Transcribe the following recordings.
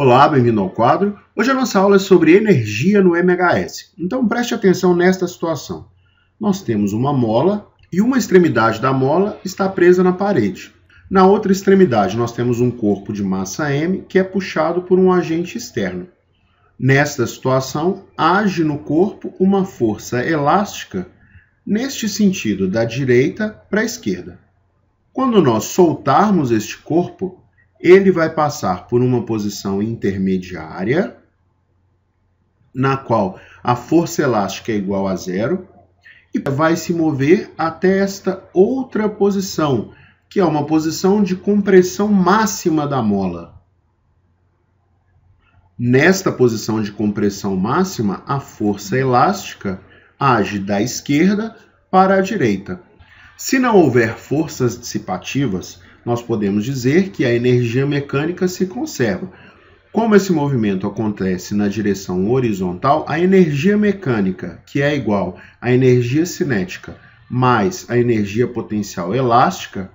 Olá, bem-vindo ao quadro. Hoje a nossa aula é sobre energia no MHS. Então preste atenção nesta situação. Nós temos uma mola e uma extremidade da mola está presa na parede. Na outra extremidade nós temos um corpo de massa m que é puxado por um agente externo. Nesta situação, age no corpo uma força elástica neste sentido, da direita para a esquerda. Quando nós soltarmos este corpo, ele vai passar por uma posição intermediária, na qual a força elástica é igual a zero, e vai se mover até esta outra posição, que é uma posição de compressão máxima da mola. Nesta posição de compressão máxima, a força elástica age da esquerda para a direita. Se não houver forças dissipativas, nós podemos dizer que a energia mecânica se conserva. Como esse movimento acontece na direção horizontal, a energia mecânica, que é igual à energia cinética mais a energia potencial elástica,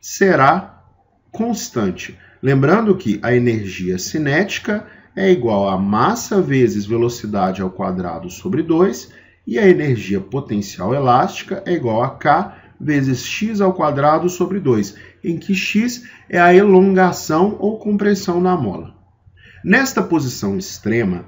será constante. Lembrando que a energia cinética é igual a massa vezes velocidade ao quadrado sobre 2 e a energia potencial elástica é igual a k vezes x ao quadrado sobre 2, em que x é a elongação ou compressão na mola. Nesta posição extrema,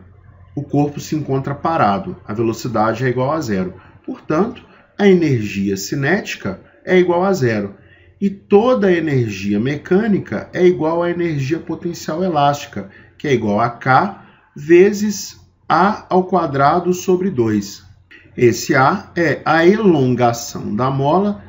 o corpo se encontra parado, a velocidade é igual a zero. Portanto, a energia cinética é igual a zero e toda a energia mecânica é igual à energia potencial elástica, que é igual a k vezes a ao quadrado sobre 2, esse A é a elongação da mola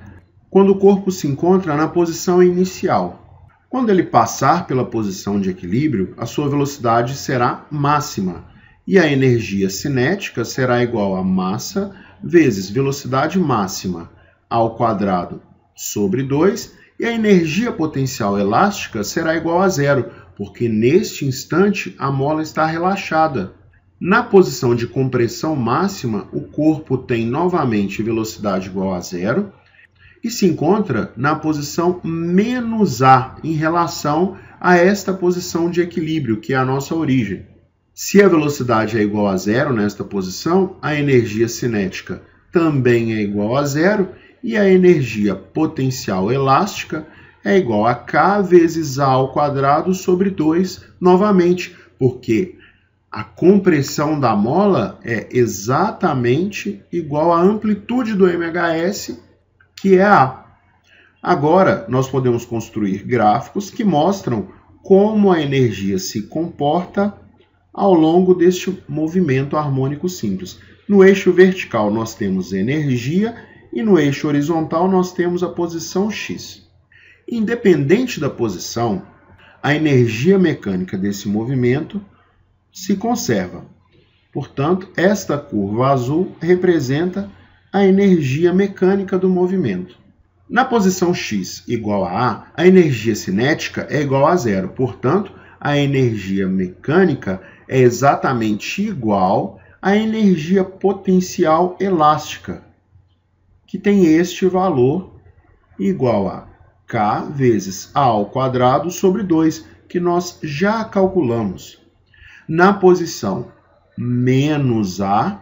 quando o corpo se encontra na posição inicial. Quando ele passar pela posição de equilíbrio, a sua velocidade será máxima e a energia cinética será igual a massa vezes velocidade máxima ao quadrado sobre 2 e a energia potencial elástica será igual a zero, porque neste instante a mola está relaxada. Na posição de compressão máxima, o corpo tem novamente velocidade igual a zero e se encontra na posição menos A em relação a esta posição de equilíbrio, que é a nossa origem. Se a velocidade é igual a zero nesta posição, a energia cinética também é igual a zero e a energia potencial elástica é igual a k vezes a ao quadrado sobre 2, novamente, porque a compressão da mola é exatamente igual à amplitude do MHS, que é A. Agora, nós podemos construir gráficos que mostram como a energia se comporta ao longo deste movimento harmônico simples. No eixo vertical, nós temos energia e no eixo horizontal, nós temos a posição x. Independente da posição, a energia mecânica desse movimento se conserva. Portanto, esta curva azul representa a energia mecânica do movimento. Na posição x igual a A, a energia cinética é igual a zero. Portanto, a energia mecânica é exatamente igual à energia potencial elástica, que tem este valor igual a K vezes A ao quadrado sobre 2, que nós já calculamos. Na posição menos A,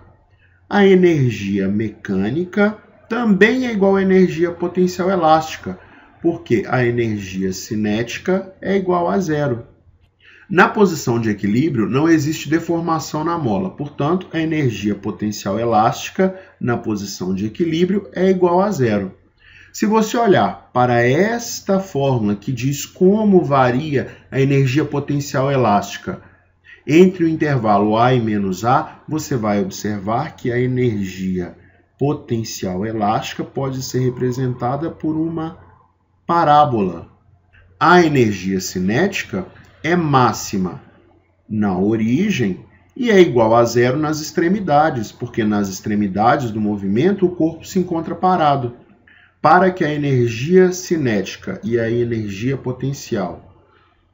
a energia mecânica também é igual à energia potencial elástica, porque a energia cinética é igual a zero. Na posição de equilíbrio, não existe deformação na mola, portanto, a energia potencial elástica na posição de equilíbrio é igual a zero. Se você olhar para esta fórmula que diz como varia a energia potencial elástica entre o intervalo A e menos A, você vai observar que a energia potencial elástica pode ser representada por uma parábola. A energia cinética é máxima na origem e é igual a zero nas extremidades, porque nas extremidades do movimento o corpo se encontra parado. Para que a energia cinética e a energia potencial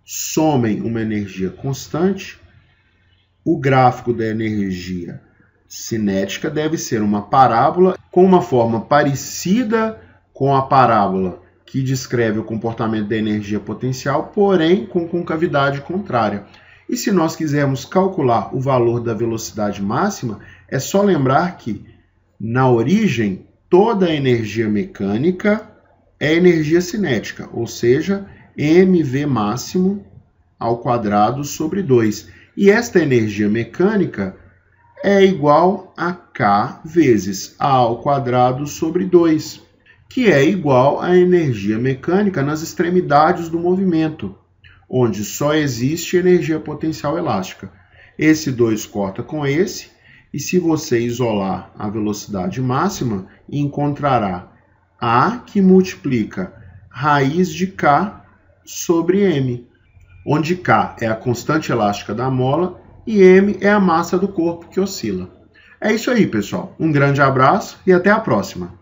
somem uma energia constante, o gráfico da energia cinética deve ser uma parábola com uma forma parecida com a parábola que descreve o comportamento da energia potencial, porém com concavidade contrária. E se nós quisermos calcular o valor da velocidade máxima, é só lembrar que, na origem, toda a energia mecânica é energia cinética, ou seja, mv máximo ao quadrado sobre 2. E esta energia mecânica é igual a K vezes A ao quadrado sobre 2, que é igual à energia mecânica nas extremidades do movimento, onde só existe energia potencial elástica. Esse 2 corta com esse, e se você isolar a velocidade máxima, encontrará A que multiplica raiz de K sobre M onde K é a constante elástica da mola e M é a massa do corpo que oscila. É isso aí, pessoal. Um grande abraço e até a próxima!